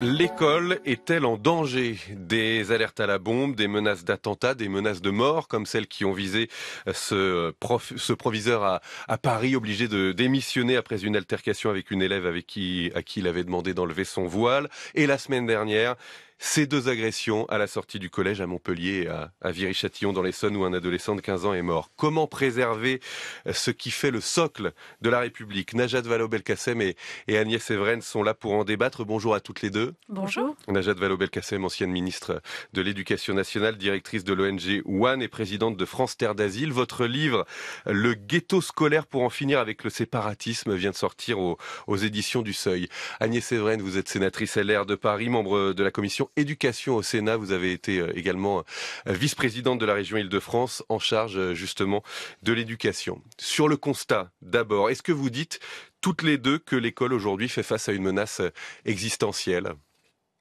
L'école est-elle en danger Des alertes à la bombe, des menaces d'attentats, des menaces de mort, comme celles qui ont visé euh, euh, ce, proviseur à, à, Paris, obligé de démissionner après une altercation avec une élève avec qui, à qui il avait demandé d'enlever son voile. Et la semaine dernière, ces deux agressions à la sortie du collège à Montpellier, à, à Viry-Châtillon dans l'Essonne, où un adolescent de 15 ans est mort. Comment préserver euh, ce qui fait le socle de la République Najat Vallaud-Belkacem et, Agnès Evren sont là pour en débattre. Bonjour à toutes les deux. Bonjour. Najat Vallaud-Belkacem, ancienne ministre de l'Éducation nationale, directrice de l'ONG One et présidente de France Terre d'Asile. Votre livre, Le ghetto scolaire pour en finir avec le séparatisme, vient de sortir aux, éditions du Seuil. Agnès Evren, vous êtes sénatrice LR de Paris, membre de la commission éducation au Sénat. Vous avez été euh, également euh, vice-présidente de la région Île-de-France en charge euh, justement de l'éducation. Sur le constat d'abord, est-ce que vous dites toutes les deux que l'école aujourd'hui fait face à une menace existentielle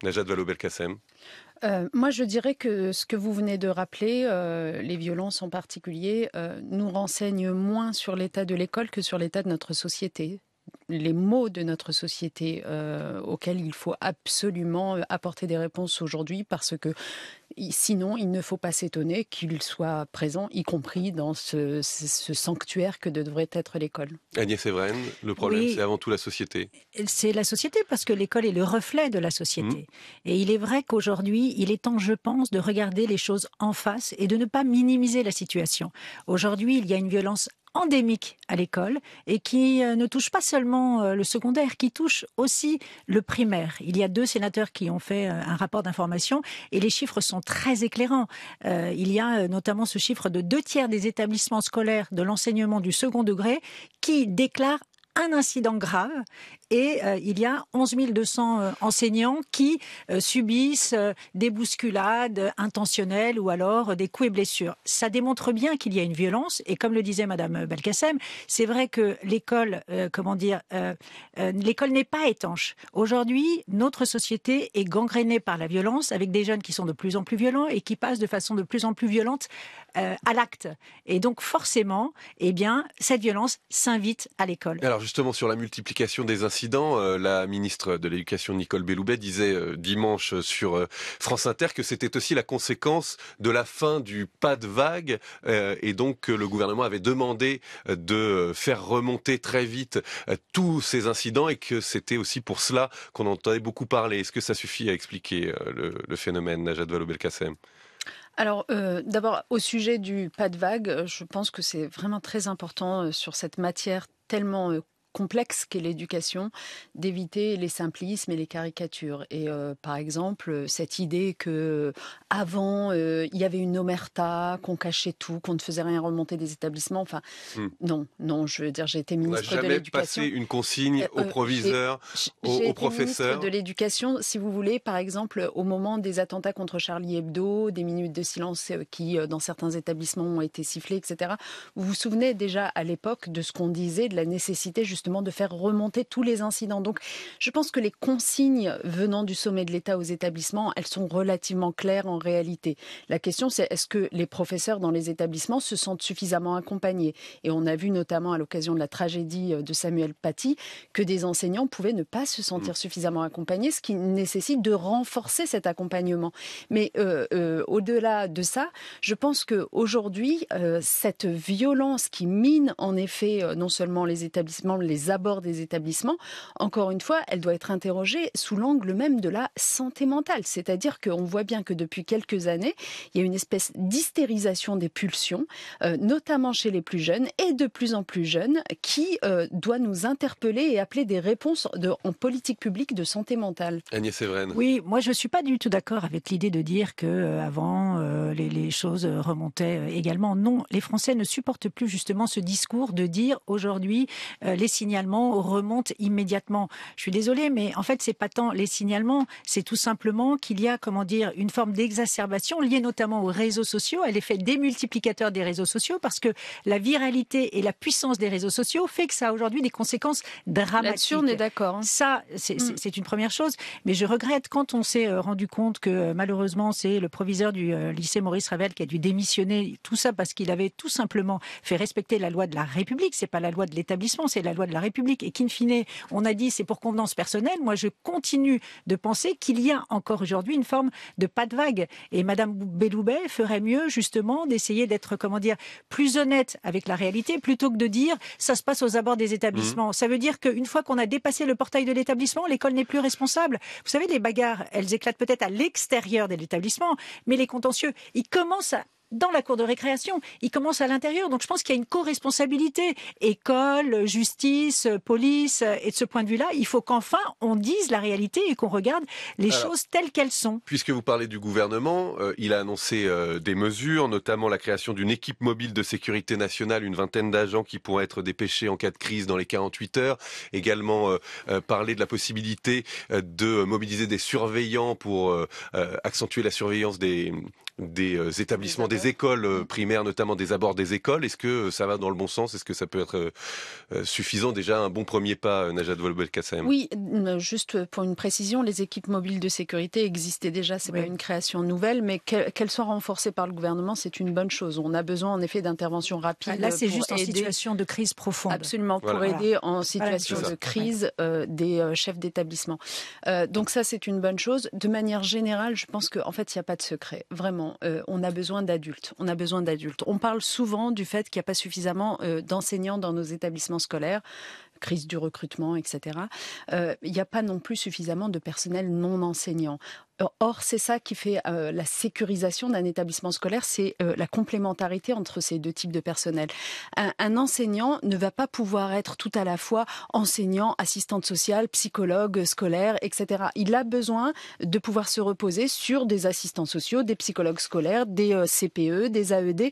Najat Vallaud-Belkacem moi, je dirais que ce que vous venez de rappeler, les violences en particulier, nous renseignent moins sur l'état de l'école que sur l'état de notre société les mots de notre société euh, auxquels il faut absolument euh, apporter des réponses aujourd'hui parce que Sinon, il ne faut pas s'étonner qu'il soit présent, y compris dans ce, sanctuaire que devrait être l'école. Agnès Evren, le problème, c'est avant tout la société. C'est la société, parce que l'école est le reflet de la société. Mm. Et il est vrai qu'aujourd'hui, il est temps, je pense, de regarder les choses en face et de ne pas minimiser la situation. Aujourd'hui, il y a une violence endémique à l'école et qui euh, ne touche pas seulement euh, le secondaire, qui touche aussi le primaire. Il y a deux sénateurs qui ont fait euh, un rapport d'information et les chiffres sont très éclairant. Euh, il y a euh, notamment ce chiffre de deux tiers des établissements scolaires de l'enseignement du second degré qui déclarent un incident grave et euh, il y a 11 200 euh, enseignants qui euh, subissent des bousculades intentionnelles ou alors des coups et blessures. Ça démontre bien qu'il y a une violence et comme le disait Madame Belkacem, c'est vrai que l'école, comment dire, l'école n'est pas étanche. Aujourd'hui, notre société est gangrénée par la violence avec des jeunes qui sont de plus en plus violents et qui passent de façon de plus en plus violente à l'acte. Et donc forcément, eh bien, cette violence s'invite à l'école. Alors justement sur la multiplication des incidents euh, la ministre de l'Éducation Nicole Belloubet disait euh, dimanche sur euh, France Inter que c'était aussi la conséquence de la fin du pas de vague et donc que le gouvernement avait demandé de faire remonter très vite tous ces incidents et que c'était aussi pour cela qu'on entendait beaucoup parler. Est-ce que ça suffit à expliquer le, phénomène, Najat Vallaud-Belkacem alors, d'abord, au sujet du pas de vague, je pense que c'est vraiment très important sur cette matière tellement complexe qu'est l'éducation, d'éviter les simplismes et les caricatures. Et euh, par exemple, cette idée que euh, avant euh, il y avait une omerta, qu'on cachait tout, qu'on ne faisait rien remonter des établissements. Enfin, hmm. non, non, je veux dire, j'ai été ministre de de l'éducation. jamais passé une consigne au proviseur, au, professeur. de l'éducation, si vous voulez, par exemple, au moment des attentats contre Charlie Hebdo, des minutes de silence qui, dans certains établissements, ont été sifflées, etc. Vous vous souvenez déjà à l'époque de ce qu'on disait de la nécessité justement de faire remonter tous les incidents. Donc je pense que les consignes venant du sommet de l'État aux établissements, elles sont relativement claires en réalité. La question c'est est-ce que les professeurs dans les établissements se sentent suffisamment accompagnés Et on a vu notamment à l'occasion de la tragédie euh, de Samuel Paty que des enseignants pouvaient ne pas se sentir mmh. suffisamment accompagnés, ce qui nécessite de renforcer cet accompagnement. Mais euh, euh, au-delà de ça, je pense que aujourd'hui, cette violence qui mine en effet non seulement les établissements, les abords des établissements, encore une fois, elle doit être interrogée sous l'angle même de la santé mentale. C'est-à-dire qu'on voit bien que depuis quelques années, il y a une espèce d'hystérisation des pulsions, euh, notamment chez les plus jeunes et de plus en plus jeunes, qui euh, doit nous interpeller et appeler des réponses de, en politique publique de santé mentale. Agnès Evren. Oui, moi je suis pas du tout d'accord avec l'idée de dire que euh, avant les, les, choses remontaient également. Non, les Français ne supportent plus justement ce discours de dire aujourd'hui les signalements remontent immédiatement. Je suis désolée, mais en fait, c'est pas tant les signalements, c'est tout simplement qu'il y a, comment dire, une forme d'exacerbation liée notamment aux réseaux sociaux, à l'effet démultiplicateur des réseaux sociaux, parce que la viralité et la puissance des réseaux sociaux fait que ça a aujourd'hui des conséquences dramatiques. on est d'accord. Hein. Ça, mm. c'est une première chose, mais je regrette quand on s'est euh, rendu compte que euh, malheureusement, c'est le proviseur du euh, lycée Maurice Ravel qui a dû démissionner, tout ça parce qu'il avait tout simplement fait respecter la loi de la République, c'est pas la loi de l'établissement, c'est la loi de la République et qu'in fine, on a dit c'est pour convenance personnelle, moi je continue de penser qu'il y a encore aujourd'hui une forme de pas de vague. Et Mme Belloubet ferait mieux justement d'essayer d'être, comment dire, plus honnête avec la réalité plutôt que de dire ça se passe aux abords des établissements. Mmh. Ça veut dire qu'une fois qu'on a dépassé le portail de l'établissement, l'école n'est plus responsable. Vous savez, les bagarres, elles éclatent peut-être à l'extérieur de l'établissement, mais les contentieux, ils commencent à dans la cour de récréation. Il commence à l'intérieur. Donc je pense qu'il y a une co-responsabilité. École, justice, police. Et de ce point de vue-là, il faut qu'enfin on dise la réalité et qu'on regarde les choses telles qu'elles sont. Puisque vous parlez du gouvernement, euh, il a annoncé euh, des mesures, notamment la création d'une équipe mobile de sécurité nationale, une vingtaine d'agents qui pourraient être dépêchés en cas de crise dans les 48 heures. Également euh, parler de la possibilité de mobiliser des surveillants pour accentuer la surveillance des, des euh, établissements, des écoles euh, mm. primaires, notamment des abords des écoles. Est-ce que euh, ça va dans le bon sens Est-ce que ça peut être suffisant déjà un bon premier pas, Najat Volbel-Kassem Oui, juste pour une précision, les équipes mobiles de sécurité existaient déjà, c'est pas une création nouvelle, mais qu'elles soient renforcées par le gouvernement, c'est une bonne chose. On a besoin en effet d'interventions rapides. Ah, là, c'est juste en situation de crise profonde. Absolument, pour aider en situation de crise des chefs d'établissement. donc ça, c'est une bonne chose. De manière générale, je pense qu'en en fait, il n'y a pas de secret, vraiment euh, on a besoin d'adultes. On a besoin d'adultes. On parle souvent du fait qu'il n'y a pas suffisamment euh, d'enseignants dans nos établissements scolaires, crise du recrutement, etc. Euh, il n'y a pas non plus suffisamment de personnel non enseignant. Or, c'est ça qui fait euh, la sécurisation d'un établissement scolaire, c'est euh, la complémentarité entre ces deux types de personnel. Un, enseignant ne va pas pouvoir être tout à la fois enseignant, assistante sociale, psychologue scolaire, etc. Il a besoin de pouvoir se reposer sur des assistants sociaux, des psychologues scolaires, des euh, CPE, des AED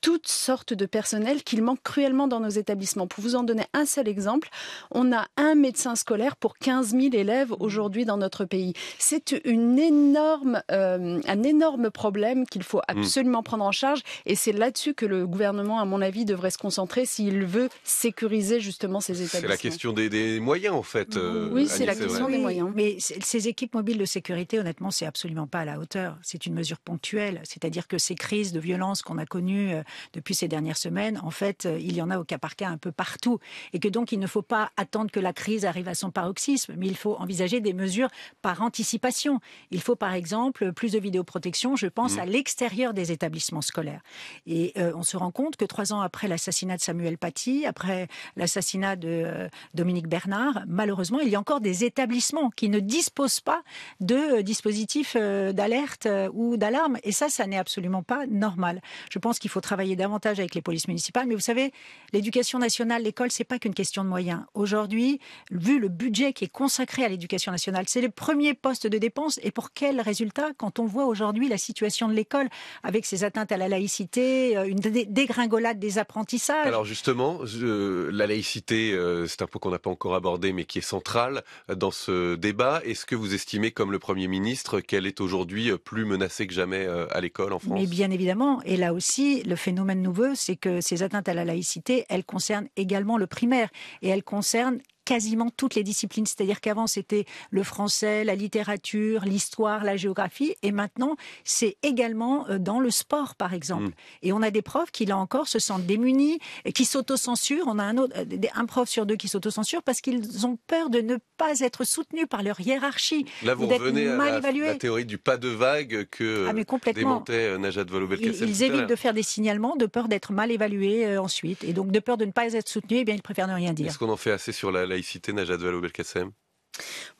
toutes sortes de personnels qu'il manque cruellement dans nos établissements. Pour vous en donner un seul exemple, on a un médecin scolaire pour 15 000 élèves mmh. aujourd'hui dans notre pays. C'est une énorme, euh, un énorme problème qu'il faut mm. absolument prendre en charge. Et c'est là-dessus que le gouvernement, à mon avis, devrait se concentrer s'il veut sécuriser justement ces établissements. C'est la question des, moyens, en fait. Euh, oui, c'est la question des moyens. Mais ces équipes mobiles de sécurité, honnêtement, c'est absolument pas à la hauteur. C'est une mesure ponctuelle. C'est-à-dire que ces crises de violence qu'on a connues euh, depuis ces dernières semaines, en fait, il y en a au cas par cas un peu partout. Et que donc, il ne faut pas attendre que la crise arrive à son paroxysme, mais il faut envisager des mesures par anticipation. Il faut par exemple plus de vidéoprotection, je pense, mmh. à l'extérieur des établissements scolaires. Et euh, on se rend compte que trois ans après l'assassinat de Samuel Paty, après l'assassinat de euh, Dominique Bernard, malheureusement, il y a encore des établissements qui ne disposent pas de euh, dispositifs d'alerte ou d'alarme. Et ça, ça n'est absolument pas normal. Je pense qu'il faut travailler davantage avec les polices municipales. Mais vous savez, l'éducation nationale, l'école, c'est pas qu'une question de moyens. Aujourd'hui, vu le budget qui est consacré à l'éducation nationale, c'est le premier poste de dépense et pour quel résultat quand on voit aujourd'hui la situation de l'école avec ses atteintes à la laïcité, euh, une dégringolade des apprentissages Alors justement, la laïcité, euh, c'est un point qu'on n'a pas encore abordé mais qui est central euh, dans ce débat. Est-ce que vous estimez, comme le Premier ministre, qu'elle est aujourd'hui plus menacée que jamais à l'école en France Mais bien évidemment, et là aussi, le phénomène nouveau, c'est que ces atteintes à la laïcité, elles concernent également le primaire et elles concernent quasiment toutes les disciplines. C'est-à-dire qu'avant, c'était le français, la littérature, l'histoire, la géographie. Et maintenant, c'est également euh, dans le sport, par exemple. Mm. Et on a des profs qui, là encore, se sentent démunis, qui s'autocensurent. On a un, euh, un prof sur deux qui s'autocensurent parce qu'ils ont peur de ne pas être soutenus par leur hiérarchie. Là, vous revenez à la, théorie du pas de vague que ah, euh, démentait démontait Najat Vallaud-Belkacem. Ils, évitent de faire des signalements de peur d'être mal évalués ensuite. Et donc, de peur de ne pas être soutenus, eh bien, ils préfèrent ne rien dire. Est-ce qu'on en fait assez sur la laïcité Najat Vallaud-Belkacem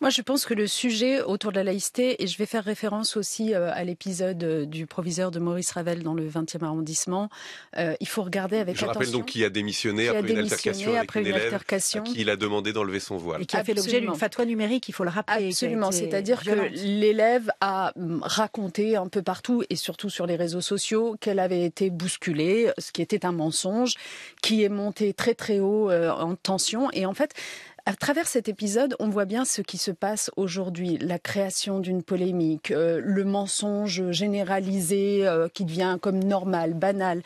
moi, je pense que le sujet autour de la laïcité, et je vais faire référence aussi euh, à l'épisode euh, du proviseur de Maurice Ravel dans le 20e arrondissement, euh, il faut regarder avec attention. Je rappelle donc qu'il a démissionné, qui après, a démissionné une altercation après avec une, une altercation. qui il a demandé d'enlever son voile. Et qui a fait l'objet d'une fatwa numérique, il faut le rappeler. Absolument, c'est-à-dire que l'élève a mm, raconté un peu partout, et surtout sur les réseaux sociaux, qu'elle avait été bousculée, ce qui était un mensonge, qui est monté très très haut en tension. Et en fait, à travers cet épisode, on voit bien ce qui se passe aujourd'hui, la création d'une polémique, euh, le mensonge généralisé euh, qui devient comme normal, banal,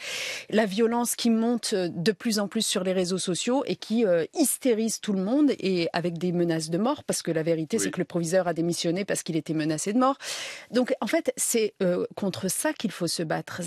la violence qui monte de plus en plus sur les réseaux sociaux et qui euh, hystérise tout le monde et avec des menaces de mort, parce que la vérité, c'est que le proviseur a démissionné parce qu'il était menacé de mort. Donc, en fait, c'est contre ça qu'il faut se battre.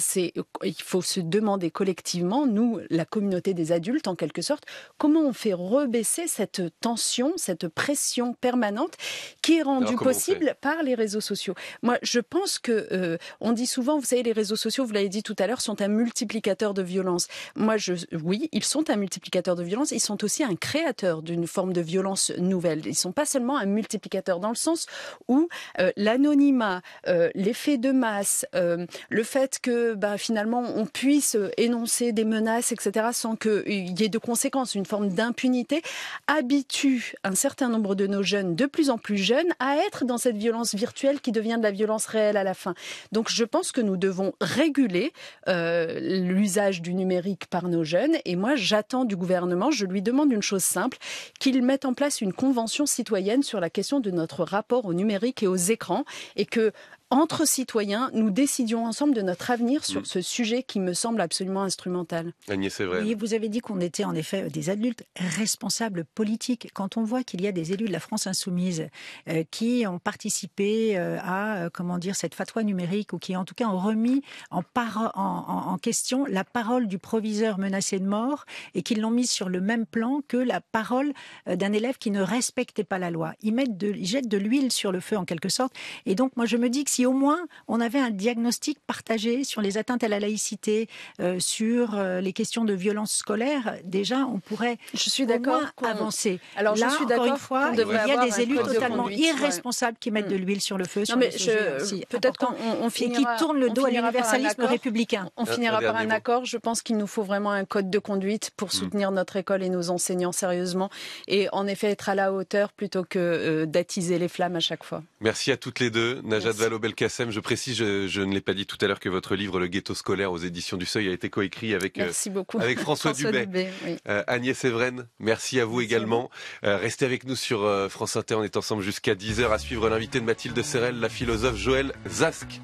il faut se demander collectivement, nous, la communauté des adultes, en quelque sorte, comment on fait rebaisser cette tension, cette pression permanente qui est rendue possible par les réseaux sociaux. Moi, je pense que euh, on dit souvent, vous savez, les réseaux sociaux, vous l'avez dit tout à l'heure, sont un multiplicateur de violence. Moi, je, oui, ils sont un multiplicateur de violence. Ils sont aussi un créateur d'une forme de violence nouvelle. Ils sont pas seulement un multiplicateur dans le sens où euh, l'anonymat, euh, l'effet de masse, euh, le fait que bah, finalement on puisse énoncer des menaces, etc., sans qu'il y ait de conséquences, une forme d'impunité, habite un certain nombre de nos jeunes, de plus en plus jeunes, à être dans cette violence virtuelle qui devient de la violence réelle à la fin. Donc je pense que nous devons réguler euh, l'usage du numérique par nos jeunes. Et moi, j'attends du gouvernement, je lui demande une chose simple, qu'il mette en place une convention citoyenne sur la question de notre rapport au numérique et aux écrans, et que entre citoyens, nous décidions ensemble de notre avenir sur mm. ce sujet qui me semble absolument instrumental. Agnès Oui, vous avez dit qu'on était en effet des adultes responsables politiques. Quand on voit qu'il y a des élus de la France insoumise euh, qui ont participé euh, à euh, comment dire cette fatwa numérique ou qui en tout cas ont remis en, en, question la parole du proviseur menacé de mort et qu'ils l'ont mise sur le même plan que la parole d'un élève qui ne respectait pas la loi. Ils, mettent de, ils jettent de l'huile sur le feu en quelque sorte. Et donc moi je me dis que si au moins on avait un diagnostic partagé sur les atteintes à la laïcité, euh, sur euh, les questions de violence scolaire, déjà on pourrait je suis d'accord avancer. Alors Là, je suis d'accord. Une fois, il y a des élus totalement irresponsables qui mettent de hmm. l'huile sur le feu. peut-être qu'on finira, et qui tournent le dos à l'universalisme républicain. On, finira par un accord. Je pense qu'il nous faut vraiment un code de conduite pour hmm. soutenir notre école et nos enseignants sérieusement, et en effet être à la hauteur plutôt que euh, d'attiser les flammes à chaque fois. Merci à toutes les deux, Najat Vallaud. Je précise, je, ne l'ai pas dit tout à l'heure, que votre livre Le Ghetto scolaire aux éditions du Seuil a été coécrit avec, euh, avec François, Dubet, euh, Agnès Evren, merci à vous également. Euh, restez avec nous sur France Inter, on est ensemble jusqu'à 10h à suivre l'invité de Mathilde Serrel, la philosophe Joël Zask.